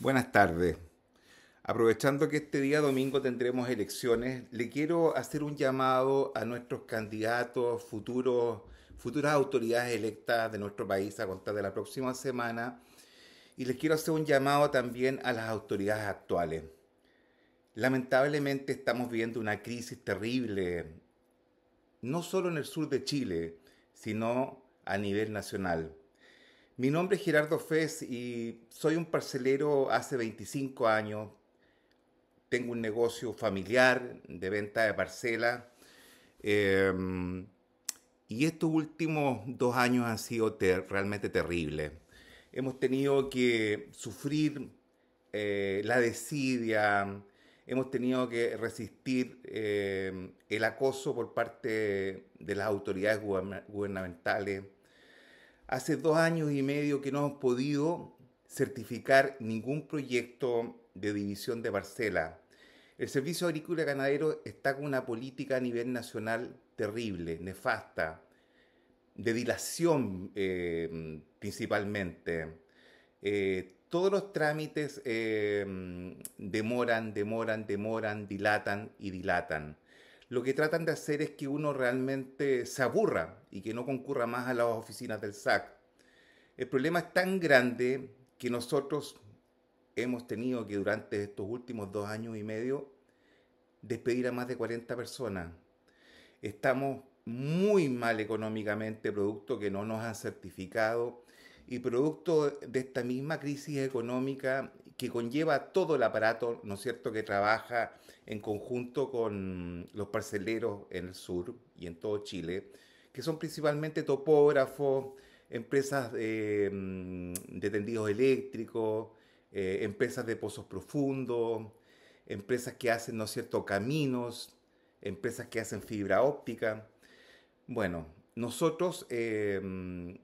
Buenas tardes. Aprovechando que este día domingo tendremos elecciones, le quiero hacer un llamado a nuestros candidatos, futuros, futuras autoridades electas de nuestro país a contar de la próxima semana. Y les quiero hacer un llamado también a las autoridades actuales. Lamentablemente estamos viviendo una crisis terrible, no solo en el sur de Chile, sino a nivel nacional. Mi nombre es Gerardo Fez y soy un parcelero hace 25 años. Tengo un negocio familiar de venta de parcelas. Em, y estos últimos dos años han sido realmente terribles. Hemos tenido que sufrir eh, la desidia, hemos tenido que resistir em, el acoso por parte de las autoridades gubernamentales Hace dos años y medio que no hemos podido certificar ningún proyecto de división de parcela. El Servicio Agrícola Ganadero está con una política a nivel nacional terrible, nefasta, de dilación eh, principalmente. Eh, todos los trámites eh, demoran, demoran, demoran, dilatan y dilatan lo que tratan de hacer es que uno realmente se aburra y que no concurra más a las oficinas del SAC. El problema es tan grande que nosotros hemos tenido que durante estos últimos dos años y medio despedir a más de 40 personas. Estamos muy mal económicamente, producto que no nos han certificado y producto de esta misma crisis económica que conlleva todo el aparato, ¿no es cierto?, que trabaja en conjunto con los parceleros en el sur y en todo Chile, que son principalmente topógrafos, empresas de mm, tendidos eléctricos, eh, empresas de pozos profundos, empresas que hacen, ¿no es cierto?, caminos, empresas que hacen fibra óptica. Bueno, nosotros eh,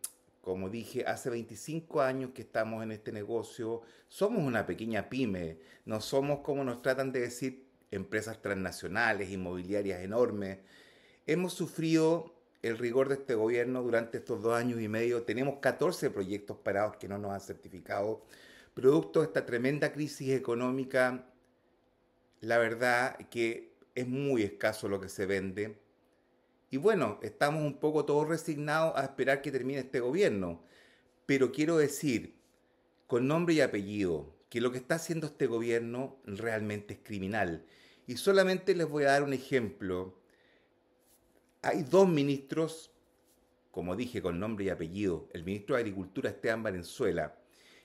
como dije, hace 25 años que estamos en este negocio, somos una pequeña pyme, no somos como nos tratan de decir empresas transnacionales, inmobiliarias enormes. Hemos sufrido el rigor de este gobierno durante estos dos años y medio. Tenemos 14 proyectos parados que no nos han certificado. Producto de esta tremenda crisis económica, la verdad que es muy escaso lo que se vende. Y bueno, estamos un poco todos resignados a esperar que termine este gobierno. Pero quiero decir, con nombre y apellido, que lo que está haciendo este gobierno realmente es criminal. Y solamente les voy a dar un ejemplo. Hay dos ministros, como dije, con nombre y apellido, el ministro de Agricultura Esteban Valenzuela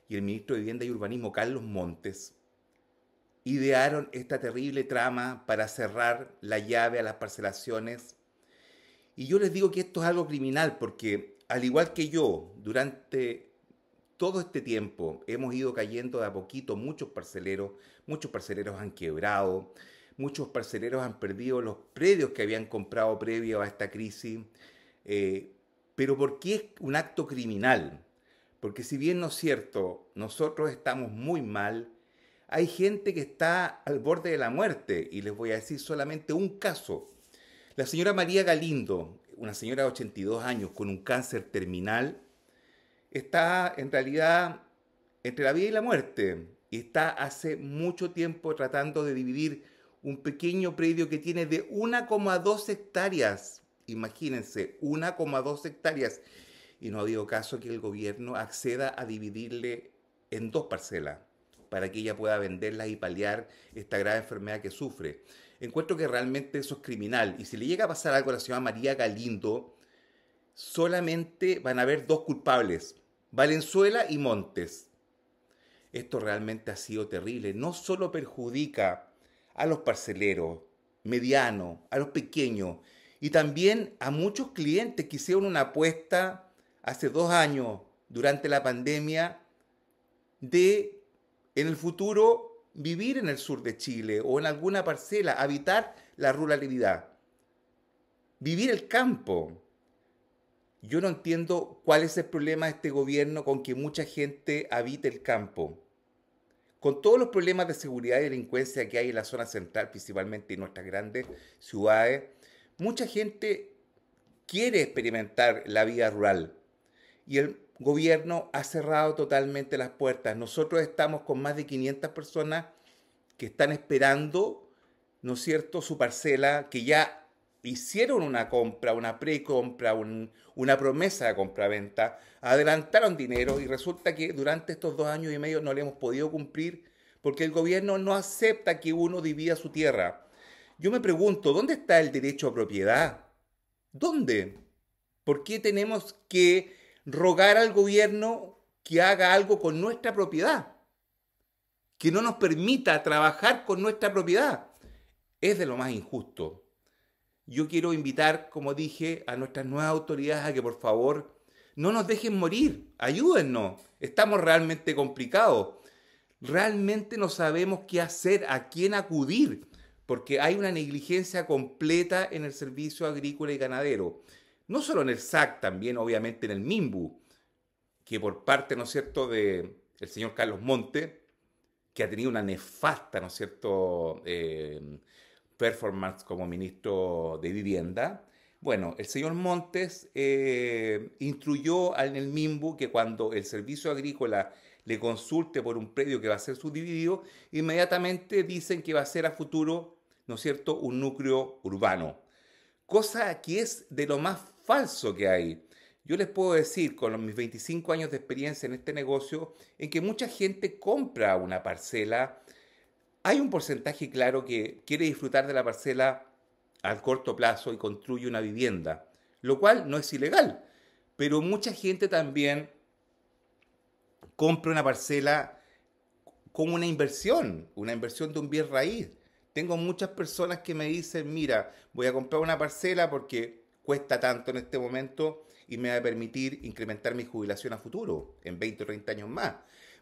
y el ministro de Vivienda y Urbanismo Carlos Montes, idearon esta terrible trama para cerrar la llave a las parcelaciones y yo les digo que esto es algo criminal porque, al igual que yo, durante todo este tiempo hemos ido cayendo de a poquito muchos parceleros, muchos parceleros han quebrado, muchos parceleros han perdido los predios que habían comprado previo a esta crisis. Eh, pero ¿por qué es un acto criminal? Porque si bien no es cierto, nosotros estamos muy mal, hay gente que está al borde de la muerte y les voy a decir solamente un caso la señora María Galindo, una señora de 82 años con un cáncer terminal, está en realidad entre la vida y la muerte y está hace mucho tiempo tratando de dividir un pequeño predio que tiene de 1,2 hectáreas. Imagínense, 1,2 hectáreas. Y no ha habido caso que el gobierno acceda a dividirle en dos parcelas para que ella pueda venderlas y paliar esta grave enfermedad que sufre encuentro que realmente eso es criminal. Y si le llega a pasar algo a la señora María Galindo, solamente van a haber dos culpables, Valenzuela y Montes. Esto realmente ha sido terrible. No solo perjudica a los parceleros, medianos, a los pequeños, y también a muchos clientes que hicieron una apuesta hace dos años durante la pandemia de en el futuro vivir en el sur de Chile o en alguna parcela, habitar la ruralidad, vivir el campo. Yo no entiendo cuál es el problema de este gobierno con que mucha gente habite el campo. Con todos los problemas de seguridad y delincuencia que hay en la zona central, principalmente en nuestras grandes ciudades, mucha gente quiere experimentar la vida rural. Y el gobierno ha cerrado totalmente las puertas. Nosotros estamos con más de 500 personas que están esperando, ¿no es cierto?, su parcela, que ya hicieron una compra, una precompra, una promesa de compra-venta, adelantaron dinero y resulta que durante estos dos años y medio no le hemos podido cumplir porque el gobierno no acepta que uno divida su tierra. Yo me pregunto, ¿dónde está el derecho a propiedad? ¿Dónde? ¿Por qué tenemos que rogar al gobierno que haga algo con nuestra propiedad, que no nos permita trabajar con nuestra propiedad. Es de lo más injusto. Yo quiero invitar, como dije, a nuestras nuevas autoridades a que por favor no nos dejen morir, ayúdennos. Estamos realmente complicados. Realmente no sabemos qué hacer, a quién acudir, porque hay una negligencia completa en el servicio agrícola y ganadero no solo en el SAC, también obviamente en el MIMBU, que por parte, ¿no es cierto?, de el señor Carlos Monte, que ha tenido una nefasta, ¿no es cierto?, em, performance como ministro de Vivienda. Bueno, el señor Montes eh, instruyó en el MIMBU que cuando el servicio agrícola le consulte por un predio que va a ser subdividido, inmediatamente dicen que va a ser a futuro, ¿no es cierto?, un núcleo urbano. Cosa que es de lo más falso que hay. Yo les puedo decir, con mis 25 años de experiencia en este negocio, en que mucha gente compra una parcela, hay un porcentaje claro que quiere disfrutar de la parcela al corto plazo y construye una vivienda, lo cual no es ilegal, pero mucha gente también compra una parcela como una inversión, una inversión de un bien raíz. Tengo muchas personas que me dicen, mira, voy a comprar una parcela porque cuesta tanto en este momento y me va a permitir incrementar mi jubilación a futuro, en 20 o 30 años más.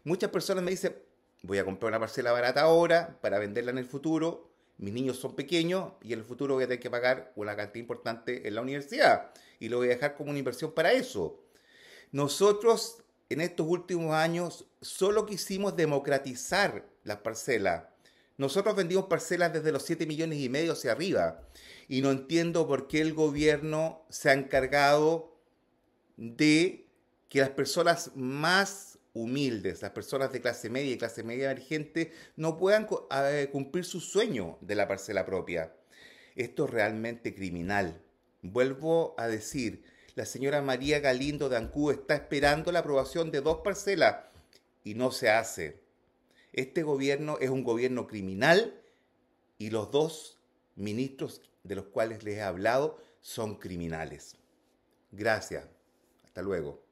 Muchas personas me dicen, voy a comprar una parcela barata ahora para venderla en el futuro, mis niños son pequeños y en el futuro voy a tener que pagar una cantidad importante en la universidad y lo voy a dejar como una inversión para eso. Nosotros en estos últimos años solo quisimos democratizar las parcelas nosotros vendimos parcelas desde los 7 millones y medio hacia arriba. Y no entiendo por qué el gobierno se ha encargado de que las personas más humildes, las personas de clase media y clase media emergente, no puedan eh, cumplir su sueño de la parcela propia. Esto es realmente criminal. Vuelvo a decir, la señora María Galindo de Ancú está esperando la aprobación de dos parcelas y no se hace. Este gobierno es un gobierno criminal y los dos ministros de los cuales les he hablado son criminales. Gracias. Hasta luego.